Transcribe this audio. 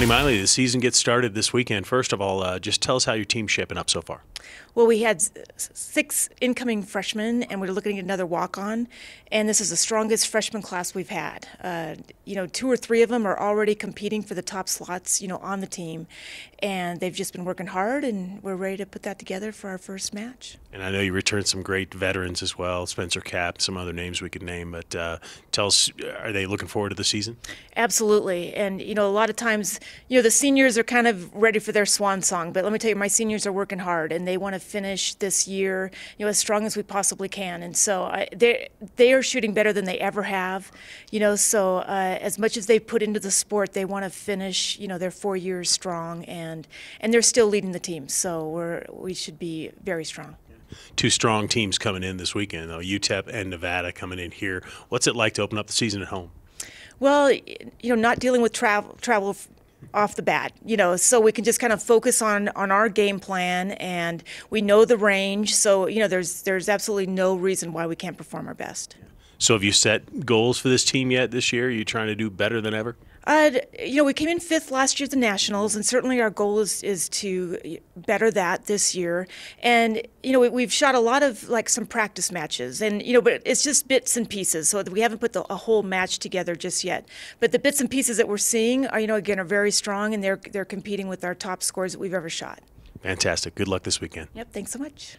Bonnie Miley, the season gets started this weekend. First of all, uh, just tell us how your team's shaping up so far. Well, we had six incoming freshmen, and we are looking at another walk-on. And this is the strongest freshman class we've had. Uh, you know, two or three of them are already competing for the top slots. You know, on the team, and they've just been working hard, and we're ready to put that together for our first match. And I know you returned some great veterans as well, Spencer Cap, some other names we could name. But uh, tell us, are they looking forward to the season? Absolutely. And you know, a lot of times, you know, the seniors are kind of ready for their swan song. But let me tell you, my seniors are working hard, and they want to finish this year, you know, as strong as we possibly can. And so they they are shooting better than they ever have, you know. So uh, as much as they put into the sport, they want to finish, you know, their four years strong, and and they're still leading the team. So we're we should be very strong. Two strong teams coming in this weekend, though UTEP and Nevada coming in here. What's it like to open up the season at home? Well, you know, not dealing with travel travel off the bat, you know, so we can just kind of focus on on our game plan and we know the range. So you know, there's there's absolutely no reason why we can't perform our best. So have you set goals for this team yet this year? Are you trying to do better than ever? Uh, you know, we came in fifth last year at the Nationals, and certainly our goal is, is to better that this year. And, you know, we, have shot a lot of like some practice matches, and, you know, but it's just bits and pieces. So we haven't put the, a whole match together just yet. But the bits and pieces that we're seeing are, you know, again, are very strong, and they're, they're competing with our top scores that we've ever shot. Fantastic. Good luck this weekend. Yep. Thanks so much.